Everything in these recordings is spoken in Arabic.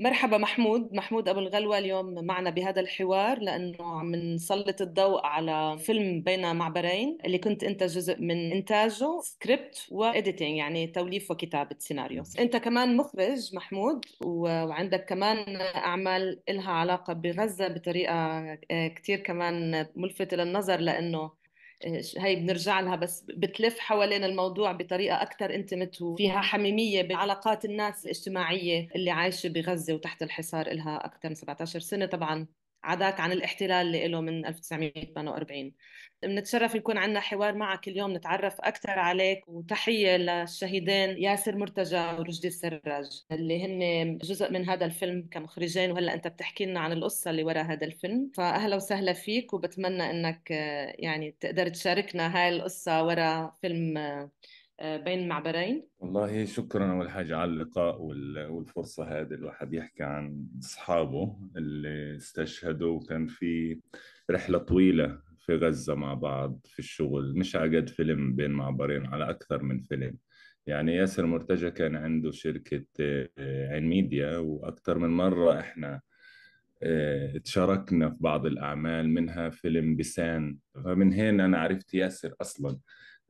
مرحبا محمود محمود أبو الغلوة اليوم معنا بهذا الحوار لأنه عم نسلط الضوء على فيلم بين معبرين اللي كنت أنت جزء من إنتاجه سكريبت وإديتينج يعني توليف وكتابة سيناريو أنت كمان مخرج محمود وعندك كمان أعمال إلها علاقة بغزة بطريقة آه، كتير كمان ملفتة للنظر لأنه هاي بنرجع لها بس بتلف حوالين الموضوع بطريقه اكثر انتمت وفيها حميميه بعلاقات الناس الاجتماعيه اللي عايشه بغزه وتحت الحصار لها اكثر من 17 سنه طبعا عداك عن الاحتلال اللي له من 1948 بنتشرف يكون عندنا حوار معك اليوم نتعرف أكثر عليك وتحية للشهيدين ياسر مرتجى ورشدي السراج اللي هن جزء من هذا الفيلم كمخرجين وهلأ أنت بتحكي لنا عن القصة اللي وراء هذا الفيلم فأهلا وسهلا فيك وبتمنى أنك آه، يعني تقدر تشاركنا هاي القصة وراء فيلم آه، آه، بين معبرين والله شكرا اول حاجه على اللقاء والفرصه هذه الواحد يحكي عن اصحابه اللي استشهدوا وكان في رحله طويله في غزه مع بعض في الشغل مش على قد فيلم بين معبرين على اكثر من فيلم يعني ياسر مرتجى كان عنده شركه آه، عين ميديا واكثر من مره احنا آه، تشاركنا في بعض الأعمال منها فيلم بسان فمن هنا أنا عرفت ياسر أصلا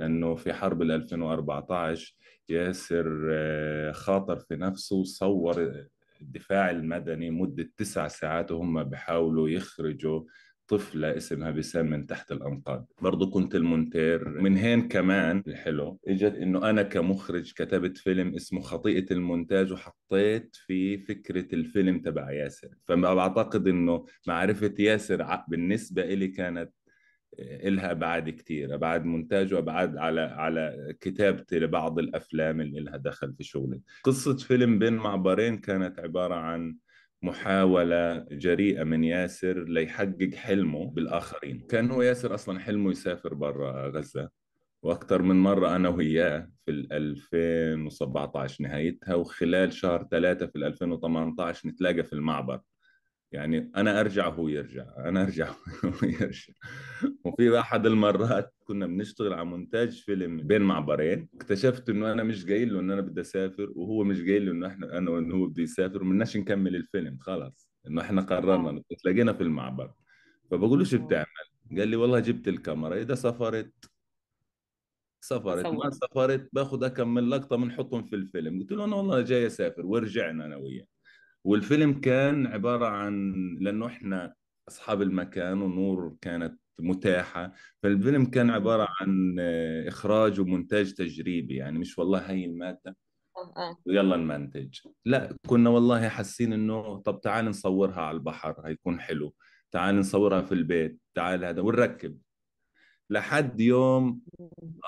لأنه في حرب 2014 ياسر آه، خاطر في نفسه وصور الدفاع المدني مدة تسع ساعات وهم بيحاولوا يخرجوا طفلة اسمها بسام من تحت الأنقاض برضو كنت المونتير من هين كمان الحلو إجت إنه أنا كمخرج كتبت فيلم اسمه خطيئة المونتاج وحطيت في فكرة الفيلم تبع ياسر فما بعتقد إنه معرفة ياسر بالنسبة إلي كانت إلها أبعاد كثير أبعاد مونتاج وأبعاد على على كتابتي لبعض الأفلام اللي إلها دخل في شغلي قصة فيلم بين معبرين كانت عبارة عن محاولة جريئة من ياسر ليحقق حلمه بالآخرين كان هو ياسر أصلا حلمه يسافر برا غزة وأكثر من مرة أنا وياه في 2017 نهايتها وخلال شهر ثلاثة في 2018 نتلاقى في المعبر يعني انا ارجع وهو يرجع انا ارجع وهو يرجع وفي احد المرات كنا بنشتغل على مونتاج فيلم بين معبرين اكتشفت انه انا مش قايل له انه انا بدي اسافر وهو مش قايل له انه احنا انا وانه هو بده يسافر ومناش نكمل الفيلم خلص انه احنا قررنا تلاقينا آه. في المعبر فبقول له شو آه. بتعمل؟ قال لي والله جبت الكاميرا اذا سافرت سافرت ما سافرت باخذ اكمل لقطه بنحطهم في الفيلم قلت له انا والله جاي اسافر ورجعنا انا وياه والفيلم كان عباره عن لانه احنا اصحاب المكان ونور كانت متاحه فالفيلم كان عباره عن آه، اخراج ومونتاج تجريبي يعني مش والله هي الماده ويلا آه، آه. نمنتج لا كنا والله حاسين انه طب تعال نصورها على البحر هيكون حلو تعال نصورها في البيت تعال هذا ونركب لحد يوم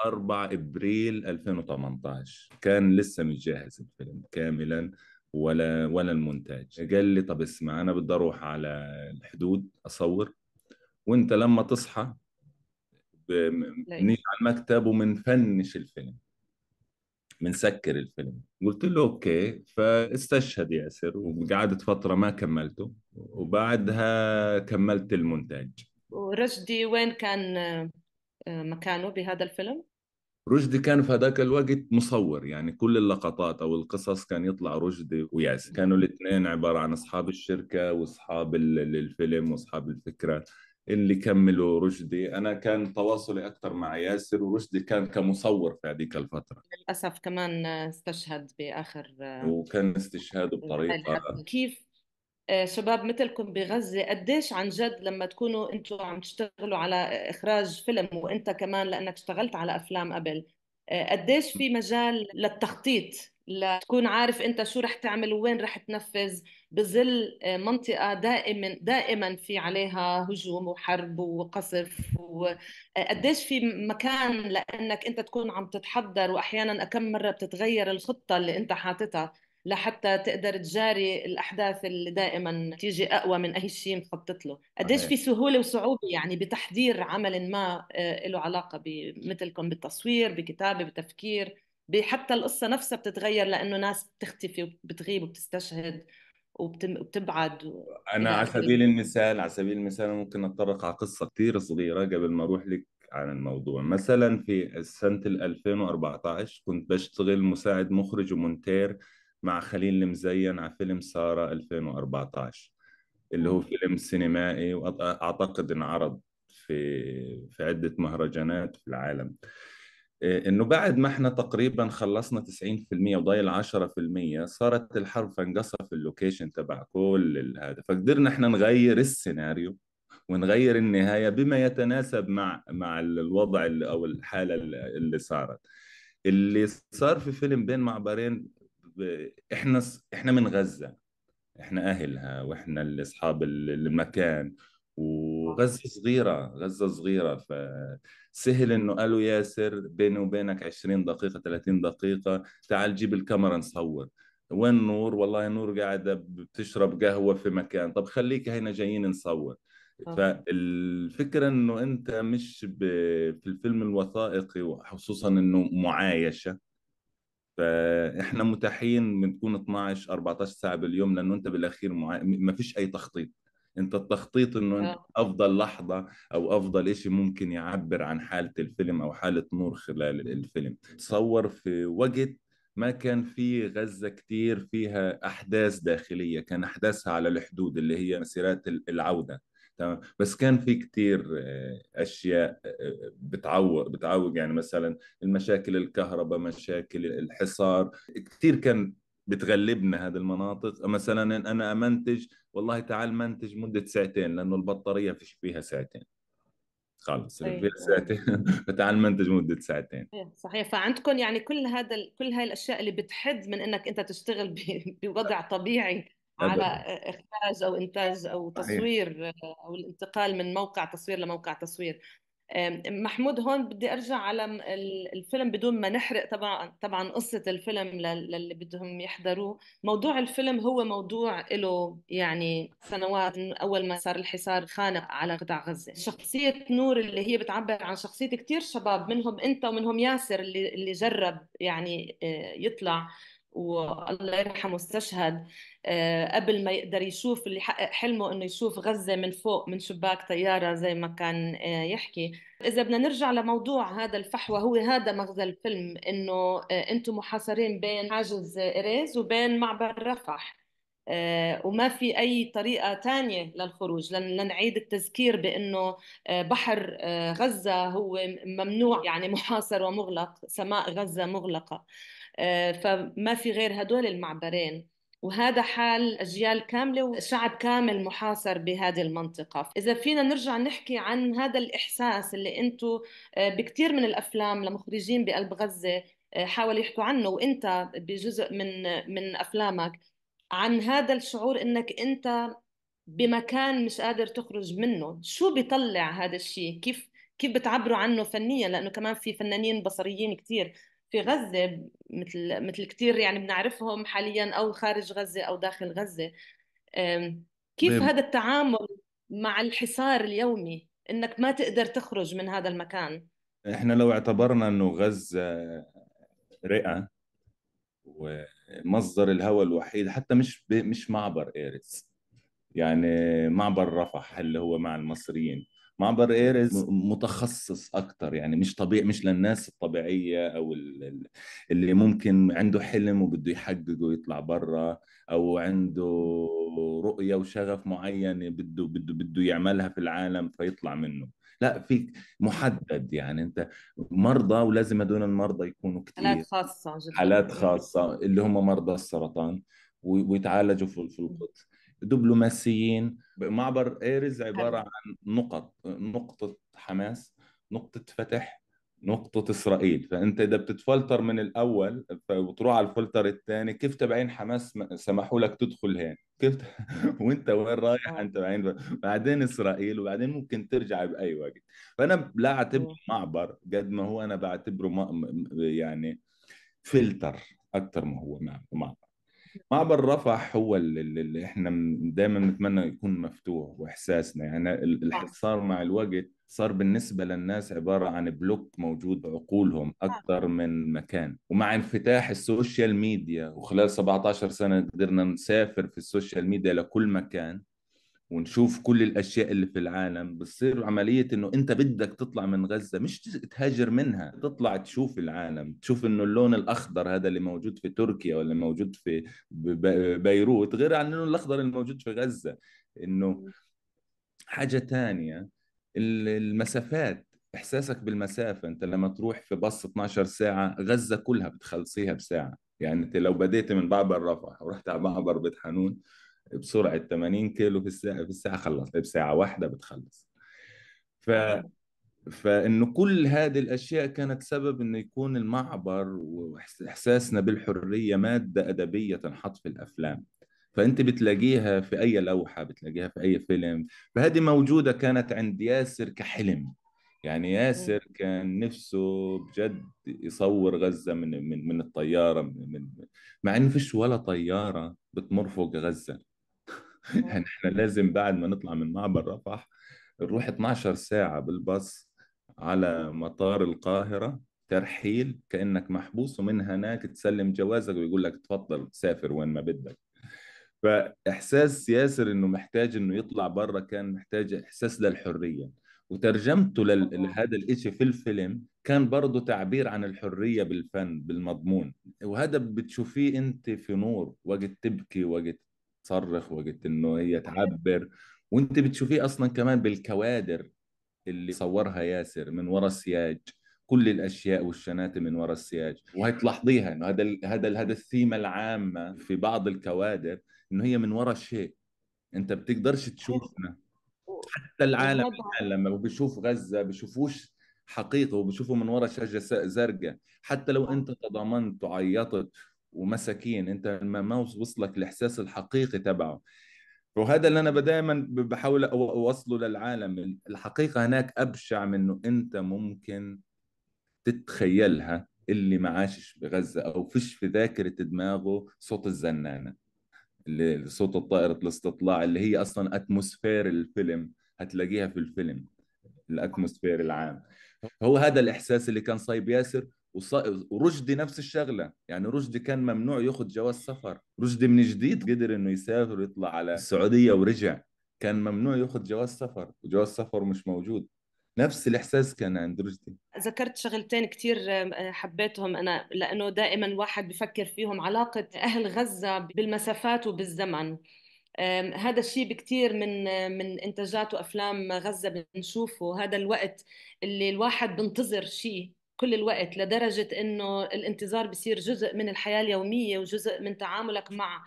4 ابريل 2018 كان لسه مش جاهز الفيلم كاملا ولا ولا المونتاج قال لي طب اسمع انا بدي اروح على الحدود اصور وانت لما تصحى بنيجي على المكتب ومنفنش الفيلم بنسكر الفيلم قلت له اوكي فاستشهد ياسر وقعدت فتره ما كملته وبعدها كملت المونتاج ورشدي وين كان آه، مكانه بهذا الفيلم؟ رشدي كان في هذاك الوقت مصور يعني كل اللقطات او القصص كان يطلع رشدي وياسر كانوا الاثنين عباره عن اصحاب الشركه واصحاب الفيلم واصحاب الفكره اللي كملوا رشدي انا كان تواصلي اكثر مع ياسر ورشدي كان كمصور في هذيك الفتره للاسف كمان استشهد باخر آه، وكان استشهاده بطريقه كيف آه، شباب مثلكم بغزة قديش عن جد لما تكونوا انتم عم تشتغلوا على اخراج فيلم وانت كمان لانك اشتغلت على افلام قبل آه، قديش في مجال للتخطيط لتكون عارف انت شو رح تعمل وين رح تنفذ بظل آه، منطقه دائما دائما في عليها هجوم وحرب وقصف وقديش في مكان لانك انت تكون عم تتحضر واحيانا كم مره بتتغير الخطه اللي انت حاططها لحتى تقدر تجاري الاحداث اللي دائما تيجي اقوى من اي شيء مخطط له قديش في سهوله وصعوبه يعني بتحضير عمل ما آه، له علاقه بمثلكم بالتصوير بكتابه بتفكير حتى القصه نفسها بتتغير لانه ناس بتختفي وبتغيب وبتستشهد وبتبعد و... انا على سبيل المثال على سبيل المثال ممكن اتطرق على قصه كثير صغيره قبل ما اروح لك عن الموضوع مثلا في سنه 2014 كنت بشتغل مساعد مخرج ومونتير مع خليل المزين على فيلم سارة 2014 اللي هو فيلم سينمائي وأعتقد انعرض في في عدة مهرجانات في العالم آه، انه بعد ما احنا تقريبا خلصنا 90% وضايل 10% صارت الحرب فانقصف اللوكيشن تبع كل هذا فقدرنا احنا نغير السيناريو ونغير النهايه بما يتناسب مع مع الوضع اللي او الحاله اللي صارت اللي صار في فيلم بين معبرين احنا احنا من غزه احنا اهلها واحنا اصحاب المكان وغزه صغيره غزه صغيره فسهل انه قالوا ياسر بيني وبينك 20 دقيقه 30 دقيقه تعال جيب الكاميرا نصور وين نور والله نور قاعده بتشرب قهوه في مكان طب خليك هنا جايين نصور آه. فالفكره انه انت مش في الفيلم الوثائقي وخصوصا انه معايشه فاحنا متاحين بنكون 12 14 ساعه باليوم لانه انت بالاخير ما فيش اي تخطيط انت التخطيط انه انت آه. افضل لحظه او افضل شيء ممكن يعبر عن حاله الفيلم او حاله نور خلال الفيلم تصور في وقت ما كان في غزة كتير فيها أحداث داخلية كان أحداثها على الحدود اللي هي مسيرات العودة تمام بس كان في كثير آه، اشياء بتعوق آه، آه، بتعوق يعني مثلا المشاكل الكهرباء مشاكل الحصار كثير كان بتغلبنا هذه المناطق مثلا انا امنتج والله تعال منتج مده ساعتين لانه البطاريه فيش فيها ساعتين خلص فيها ساعتين فتعال منتج مده ساعتين إيه، صحيح فعندكم يعني كل هذا كل هاي الاشياء اللي بتحد من انك انت تشتغل بوضع طبيعي على اخراج او انتاج او تصوير او الانتقال من موقع تصوير لموقع تصوير محمود هون بدي ارجع على الفيلم بدون ما نحرق طبعا طبعا قصه الفيلم للي بدهم يحضروه موضوع الفيلم هو موضوع له يعني سنوات من اول ما صار الحصار خانق على قطاع غزه شخصيه نور اللي هي بتعبر عن شخصيه كثير شباب منهم انت ومنهم ياسر اللي اللي جرب يعني آه، يطلع والله يرحمه استشهد آه، قبل ما يقدر يشوف اللي حقق حلمه انه يشوف غزه من فوق من شباك طياره زي ما كان آه، يحكي اذا بدنا نرجع لموضوع هذا الفحوى هو هذا مغزى الفيلم انه آه، انتم محاصرين بين حاجز اريز وبين معبر رفح وما في أي طريقة ثانيه للخروج لنعيد التذكير بأنه بحر غزة هو ممنوع يعني محاصر ومغلق سماء غزة مغلقة فما في غير هدول المعبرين وهذا حال أجيال كاملة وشعب كامل محاصر بهذه المنطقة إذا فينا نرجع نحكي عن هذا الإحساس اللي أنتوا آه، بكثير من الأفلام لمخرجين بقلب غزة آه، حاولوا يحكوا عنه وأنت بجزء من من أفلامك عن هذا الشعور أنك أنت بمكان مش قادر تخرج منه شو بيطلع هذا الشيء كيف كيف بتعبروا عنه فنيا لانه كمان في فنانين بصريين كثير في غزة مثل مثل كثير يعني بنعرفهم حاليا أو خارج غزة أو داخل غزة كيف بيب. هذا التعامل مع الحصار اليومي انك ما تقدر تخرج من هذا المكان احنا لو اعتبرنا انه غزه رئه ومصدر الهواء الوحيد حتى مش مش معبر ايرس يعني معبر رفح اللي هو مع المصريين معبر ايرز متخصص اكثر يعني مش طبيعي مش للناس الطبيعيه او اللي ممكن عنده حلم وبده يحققه ويطلع برا او عنده رؤيه وشغف معين بده بده بده يعملها في العالم فيطلع منه لا في محدد يعني انت مرضى ولازم هدول المرضى يكونوا كثير حالات خاصه جدا حالات خاصه اللي هم مرضى السرطان ويتعالجوا في القدس دبلوماسيين معبر ايرز عباره عن نقط نقطه حماس نقطه فتح نقطة إسرائيل فأنت إذا بتتفلتر من الأول فبتروح على الفلتر الثاني كيف تبعين حماس سمحوا لك تدخل هنا كيف وأنت وين رايح آه. أنت بعدين بعدين إسرائيل وبعدين ممكن ترجع بأي وقت فأنا لا أعتبره معبر قد ما هو أنا بعتبره يعني فلتر أكثر ما هو معبر معبر رفح هو اللي, اللي احنا دايما نتمنى يكون مفتوح واحساسنا يعني الحصار مع الوقت صار بالنسبة للناس عبارة عن بلوك موجود بعقولهم أكثر من مكان ومع انفتاح السوشيال ميديا وخلال 17 سنة قدرنا نسافر في السوشيال ميديا لكل مكان ونشوف كل الاشياء اللي في العالم بتصير عمليه انه انت بدك تطلع من غزه مش تهاجر منها تطلع تشوف العالم تشوف انه اللون الاخضر هذا اللي موجود في تركيا ولا موجود في بيروت غير عن اللون الاخضر اللي موجود في غزه انه حاجه ثانيه المسافات احساسك بالمسافه انت لما تروح في باص 12 ساعه غزه كلها بتخلصيها بساعه يعني انت لو بديت من معبر رفح ورحت على معبر بيت حانون بسرعه 80 كيلو في الساعه في الساعه خلص بساعه طيب واحده بتخلص ف فانه كل هذه الاشياء كانت سبب انه يكون المعبر واحساسنا بالحريه ماده ادبيه تنحط في الافلام فانت بتلاقيها في اي لوحه بتلاقيها في اي فيلم فهذه موجوده كانت عند ياسر كحلم يعني ياسر كان نفسه بجد يصور غزه من من من الطياره من, من مع انه فيش ولا طياره بتمر فوق غزه اه. يعني احنا لازم بعد ما نطلع من معبر رفح نروح 12 ساعة بالباص على مطار القاهرة ترحيل كأنك محبوس ومن هناك تسلم جوازك ويقول لك تفضل سافر وين ما بدك فإحساس ياسر إنه محتاج إنه يطلع برا كان محتاج إحساس للحرية وترجمته اه. لهذا الإشي في الفيلم كان برضه تعبير عن الحرية بالفن بالمضمون وهذا بتشوفيه أنت في نور وقت تبكي وقت تصرخ وقت انه هي تعبر وانت بتشوفيه اصلا كمان بالكوادر اللي صورها ياسر من ورا السياج كل الاشياء والشناتة من وراء السياج وهي تلاحظيها انه هذا الـ هذا الـ هذا الثيمه العامه في بعض الكوادر انه هي من وراء شيء انت بتقدرش تشوفنا حتى العالم لما بيشوف غزه بيشوفوش حقيقه وبيشوفوا من وراء شجره زرقاء حتى لو انت تضامنت وعيطت ومساكين انت ما وصلك الاحساس الحقيقي تبعه وهذا اللي انا دائما بحاول اوصله للعالم الحقيقه هناك ابشع من انه انت ممكن تتخيلها اللي ما عاشش بغزه او فيش في ذاكره دماغه صوت الزنانه اللي صوت الطائرة الاستطلاع اللي هي اصلا اتموسفير الفيلم هتلاقيها في الفيلم الاتموسفير العام هو هذا الاحساس اللي كان صايب ياسر ورشدي نفس الشغله يعني رشدي كان ممنوع ياخذ جواز سفر رشدي من جديد قدر انه يسافر ويطلع على السعوديه ورجع كان ممنوع ياخذ جواز سفر وجواز سفر مش موجود نفس الاحساس كان عند رشدي ذكرت شغلتين كثير آه، حبيتهم انا لانه دائما واحد بفكر فيهم علاقه اهل غزه بالمسافات وبالزمن هذا الشيء بكثير من آه، من انتاجات وافلام غزه بنشوفه هذا الوقت اللي الواحد بنتظر شيء كل الوقت لدرجة أنه الانتظار بصير جزء من الحياة اليومية وجزء من تعاملك مع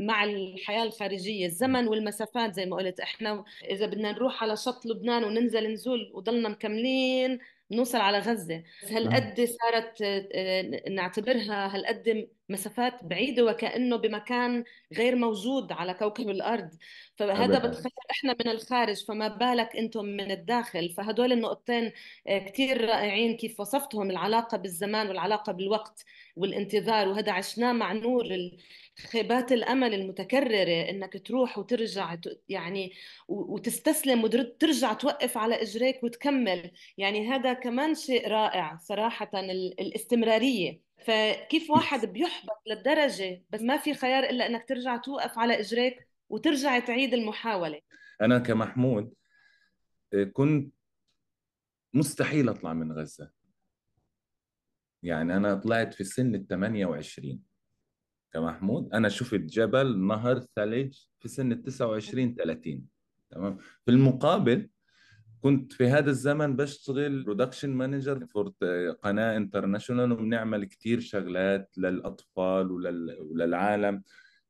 مع الحياة الخارجية الزمن والمسافات زي ما قلت إحنا إذا بدنا نروح على شط لبنان وننزل نزول وضلنا مكملين نوصل على غزة هالقد صارت آه، آه، نعتبرها هالقد مسافات بعيده وكانه بمكان غير موجود على كوكب الارض فهذا بتخيل احنا من الخارج فما بالك انتم من الداخل فهدول النقطتين آه، كثير رائعين كيف وصفتهم العلاقه بالزمان والعلاقه بالوقت والانتظار وهذا عشناه مع نور خيبات الامل المتكرره انك تروح وترجع يعني وتستسلم وترجع توقف على اجريك وتكمل يعني هذا كمان شيء رائع صراحه الاستمراريه فكيف واحد بيحبط للدرجه بس ما في خيار الا انك ترجع توقف على اجريك وترجع تعيد المحاوله انا كمحمود آه، كنت مستحيل اطلع من غزه يعني انا طلعت في سن ال 28 كمحمود انا شفت جبل نهر ثلج في سن التسعة 29 30 تمام في المقابل كنت في هذا الزمن بشتغل برودكشن مانجر في قناه انترناشونال وبنعمل كتير شغلات للاطفال ولل... وللعالم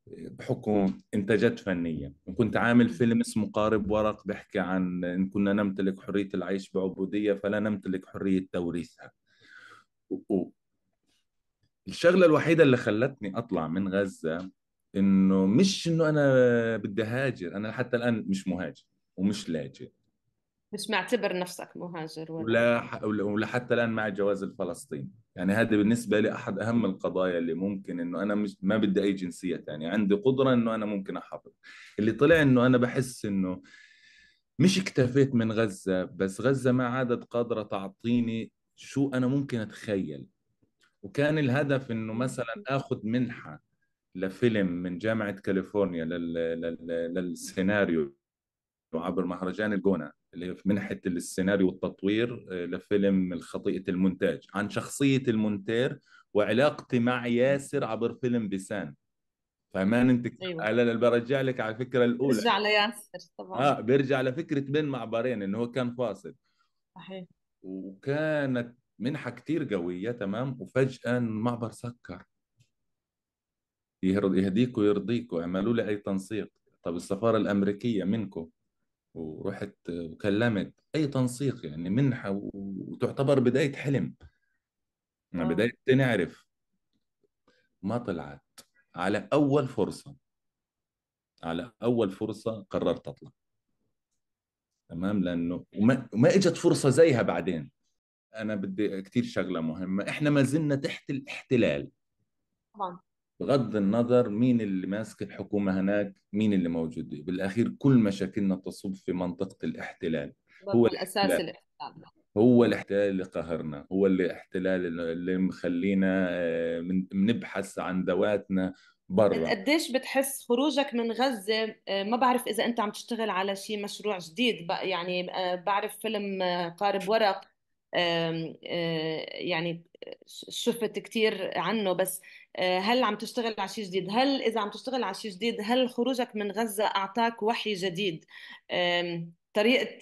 بحكم انتاجات فنيه وكنت عامل فيلم اسمه قارب ورق بيحكي عن ان كنا نمتلك حريه العيش بعبوديه فلا نمتلك حريه توريثها و... الشغله الوحيده اللي خلتني اطلع من غزه انه مش انه انا بدي هاجر انا حتى الان مش مهاجر ومش لاجئ مش معتبر نفسك مهاجر ولا ولا, ح... ولا حتى الان مع جواز الفلسطيني يعني هذا بالنسبه لي احد اهم القضايا اللي ممكن انه انا مش ما بدي اي جنسيه ثانيه عندي قدره انه انا ممكن احافظ اللي طلع انه انا بحس انه مش اكتفيت من غزه بس غزه ما عادت قادره تعطيني شو انا ممكن اتخيل وكان الهدف انه مثلا اخذ منحه لفيلم من جامعه كاليفورنيا لل... لل... للسيناريو عبر مهرجان الجونه منحة السيناريو والتطوير آه، لفيلم خطيئة المونتاج عن شخصية المونتير وعلاقتي مع ياسر عبر فيلم بسان فمان انت أيوة. انا برجع لك على الفكره الاولى برجع لياسر طبعا اه برجع لفكره بين معبرين انه هو كان فاصل صحيح وكانت منحه كثير قويه تمام وفجاه المعبر سكر يهديكوا يرضيكوا اعملوا لي اي تنسيق طب السفاره الامريكيه منكم ورحت وكلمت اي تنسيق يعني منحه وتعتبر بدايه حلم آه. بدايه نعرف ما طلعت على اول فرصه على اول فرصه قررت اطلع تمام لانه وما, وما اجت فرصه زيها بعدين انا بدي كثير شغله مهمه احنا ما زلنا تحت الاحتلال طبعا بغض النظر مين اللي ماسك الحكومة هناك مين اللي موجود بالأخير كل مشاكلنا تصب في منطقة الاحتلال هو الأساس الاحتلال هو الاحتلال اللي قهرنا هو الاحتلال اللي مخلينا بنبحث آه، عن ذواتنا برا قديش بتحس خروجك من غزة آه، ما بعرف إذا أنت عم تشتغل على شيء مشروع جديد يعني آه، بعرف فيلم قارب ورق آه، يعني شفت كثير عنه بس آه، هل عم تشتغل على شيء جديد هل إذا عم تشتغل على شيء جديد هل خروجك من غزة أعطاك وحي جديد طريقة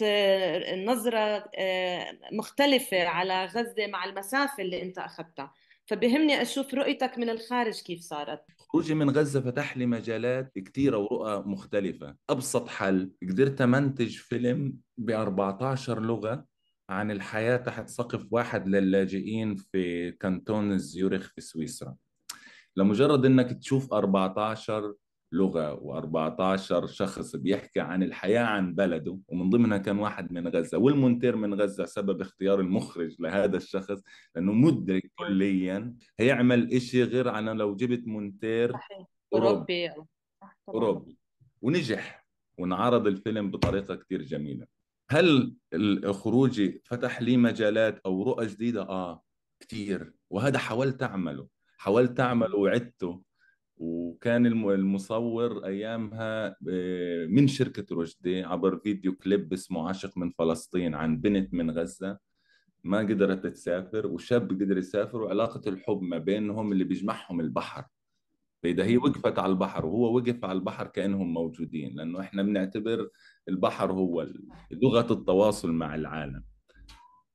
النظرة آه، مختلفة على غزة مع المسافة اللي أنت أخذتها فبهمني أشوف رؤيتك من الخارج كيف صارت خروجي من غزة فتح لي مجالات كثيرة ورؤى مختلفة أبسط حل قدرت أمنتج فيلم ب 14 لغة عن الحياة تحت سقف واحد للاجئين في كانتون زيورخ في سويسرا لمجرد أنك تشوف 14 لغة و14 شخص بيحكي عن الحياة عن بلده ومن ضمنها كان واحد من غزة والمونتير من غزة سبب اختيار المخرج لهذا الشخص لأنه مدرك كليا هيعمل إشي غير عن لو جبت مونتير صحيح. أوروبي أوروبي ونجح وانعرض الفيلم بطريقة كتير جميلة هل خروجي فتح لي مجالات او رؤى جديده اه كثير وهذا حاولت اعمله حاولت اعمله وعدته وكان المصور ايامها آه، من شركه رشدي عبر فيديو كليب اسمه عاشق من فلسطين عن بنت من غزه ما قدرت تسافر وشاب قدر يسافر وعلاقه الحب ما بينهم اللي بيجمعهم البحر فاذا هي وقفت على البحر وهو وقف على البحر كانهم موجودين لانه احنا بنعتبر البحر هو لغه التواصل مع العالم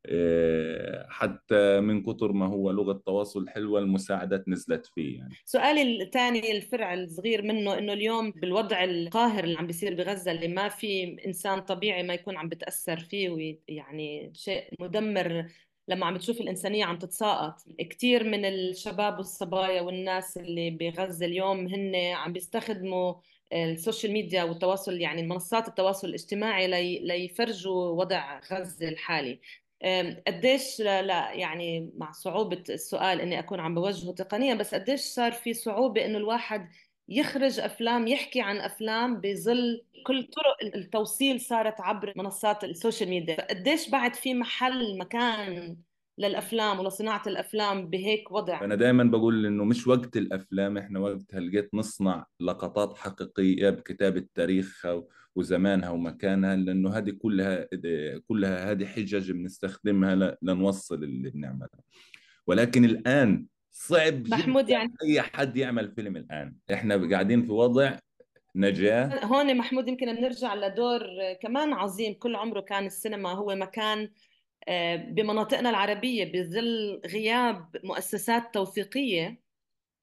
آه، حتى من كثر ما هو لغه تواصل حلوه المساعدات نزلت فيه يعني سؤالي الثاني الفرع الصغير منه انه اليوم بالوضع القاهر اللي عم بيصير بغزه اللي ما في انسان طبيعي ما يكون عم بتاثر فيه ويعني شيء مدمر لما عم بتشوف الإنسانية عم تتساقط كثير من الشباب والصبايا والناس اللي بغزة اليوم هن عم بيستخدموا السوشيال ميديا والتواصل يعني منصات التواصل الاجتماعي لي ليفرجوا وضع غزة الحالي قديش لا يعني مع صعوبة السؤال إني أكون عم بوجهه تقنيا بس قديش صار في صعوبة إنه الواحد يخرج افلام يحكي عن افلام بظل كل طرق التوصيل صارت عبر منصات السوشيال ميديا فقديش بعد في محل مكان للافلام ولصناعه الافلام بهيك وضع انا دائما بقول انه مش وقت الافلام احنا وقتها لقيت نصنع لقطات حقيقيه بكتابه تاريخها وزمانها ومكانها لانه هذه كلها كلها هذه حجج بنستخدمها لنوصل اللي بنعمله ولكن الان صعب محمود جدا يعني اي حد يعمل فيلم الان احنا قاعدين في وضع نجاه هون محمود يمكن بنرجع لدور كمان عظيم كل عمره كان السينما هو مكان آه، بمناطقنا العربيه بظل غياب مؤسسات توثيقيه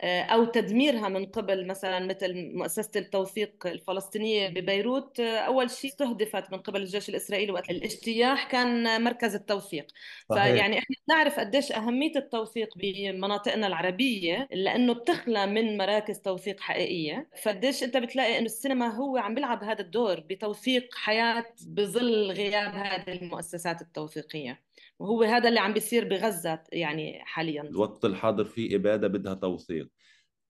آه، او تدميرها من قبل مثلا مثل مؤسسه التوثيق الفلسطينيه ببيروت آه، اول شيء استهدفت من قبل الجيش الاسرائيلي وقت الاجتياح كان مركز التوثيق فيعني احنا بنعرف قديش اهميه التوثيق بمناطقنا العربيه لانه بتخلى من مراكز توثيق حقيقيه فقديش انت بتلاقي انه السينما هو عم بيلعب هذا الدور بتوثيق حياه بظل غياب هذه المؤسسات التوثيقيه وهو هذا اللي عم بيصير بغزه يعني حاليا الوقت الحاضر فيه اباده بدها توثيق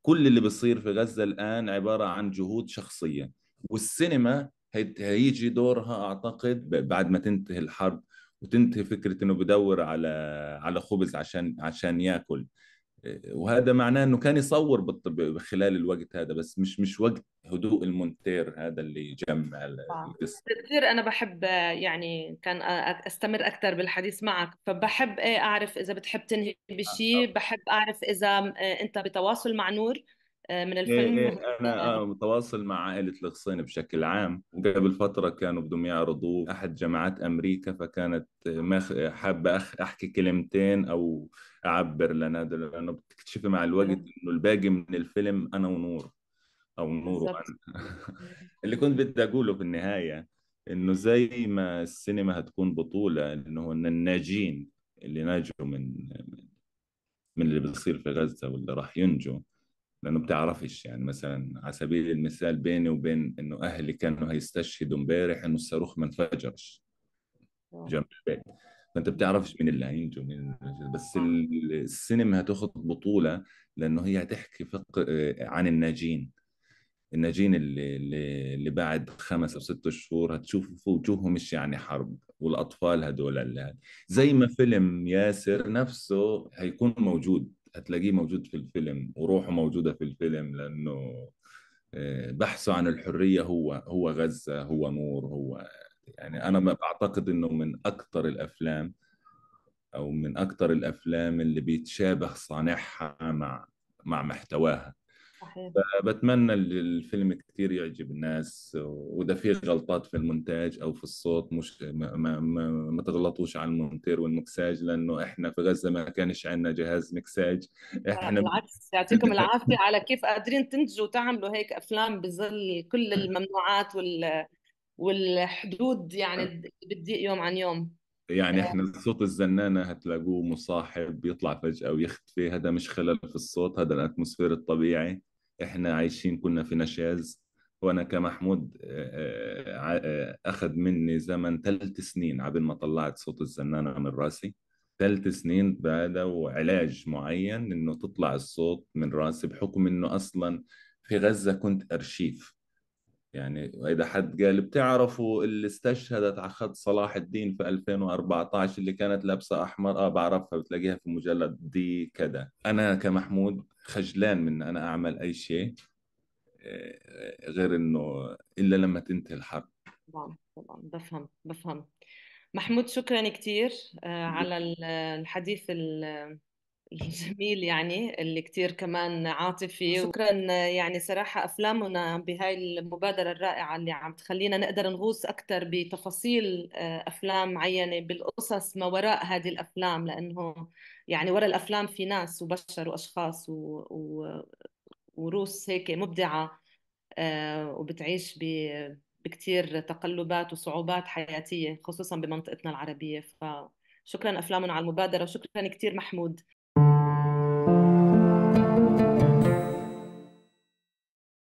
كل اللي بيصير في غزه الان عباره عن جهود شخصيه والسينما هيجي دورها اعتقد بعد ما تنتهي الحرب وتنتهي فكره انه بدور على على خبز عشان عشان ياكل وهذا معناه انه كان يصور بالطب خلال الوقت هذا بس مش مش وقت هدوء المونتير هذا اللي جمع القصه كثير انا بحب يعني كان استمر اكثر بالحديث معك فبحب إيه اعرف اذا بتحب تنهي آه، بشيء بحب اعرف اذا إيه انت بتواصل مع نور آه، من الفيلم إيه إيه انا يعني. آه، متواصل مع عائله الغصين بشكل عام قبل فتره كانوا بدهم يعرضوا احد جامعات امريكا فكانت حابه احكي كلمتين او اعبر لنادر لانه بتكتشفي مع الوقت انه الباقي من الفيلم انا ونور او نور وانا اللي كنت بدي اقوله في النهايه انه زي ما السينما هتكون بطوله انه الناجين اللي ناجوا من من اللي بيصير في غزه واللي راح ينجوا لانه بتعرفش يعني مثلا على سبيل المثال بيني وبين انه اهلي كانوا هيستشهدوا امبارح انه الصاروخ ما انفجرش آه. جنب البيت فانت بتعرفش مين اللي هينجو مين بس آه. السينما هتاخد بطوله لانه هي هتحكي فق... عن الناجين الناجين اللي اللي بعد خمس او ست شهور هتشوف وجوههم مش يعني حرب والاطفال هدول اللي زي ما فيلم ياسر نفسه هيكون موجود هتلاقيه موجود في الفيلم وروحه موجوده في الفيلم لانه آه، بحثه عن الحريه هو هو غزه هو نور هو يعني انا ما بعتقد انه من اكثر الافلام او من اكثر الافلام اللي بيتشابه صانعها مع مع محتواها بتمنى الفيلم كثير يعجب الناس واذا في غلطات في المونتاج او في الصوت مش ما, ما, ما, ما تغلطوش على المونتير والمكساج لانه احنا في غزه ما كانش عندنا جهاز مكساج احنا آه، بالعكس يعطيكم العافيه على كيف قادرين تنتجوا وتعملوا هيك افلام بظل كل الممنوعات وال والحدود يعني آه. بتضيق يوم عن يوم يعني آه. احنا صوت الزنانه هتلاقوه مصاحب بيطلع فجاه ويختفي هذا مش خلل في الصوت هذا الاتموسفير الطبيعي احنا عايشين كنا في نشاز وانا كمحمود آه، آه، آه، اخذ مني زمن ثلاث سنين قبل ما طلعت صوت الزنانه من راسي ثلاث سنين بعده وعلاج معين انه تطلع الصوت من راسي بحكم انه اصلا في غزه كنت ارشيف يعني واذا حد قال بتعرفوا اللي استشهدت على خط صلاح الدين في 2014 اللي كانت لابسه احمر اه بعرفها بتلاقيها في مجلد دي كذا انا كمحمود خجلان من انا اعمل اي شيء آه، غير انه الا لما تنتهي الحرب طبعا طبعا بفهم بفهم محمود شكرا كثير آه، على الحديث جميل يعني اللي كتير كمان عاطفي شكرا يعني صراحة أفلامنا بهاي المبادرة الرائعة اللي عم تخلينا نقدر نغوص أكثر بتفاصيل آه، أفلام معينة بالقصص ما وراء هذه الأفلام لأنه يعني وراء الأفلام في ناس وبشر وأشخاص و... و... وروس هيك مبدعة آه، وبتعيش ب... بكتير تقلبات وصعوبات حياتية خصوصا بمنطقتنا العربية ف... شكرا أفلام على المبادرة وشكرا كتير محمود Thank you.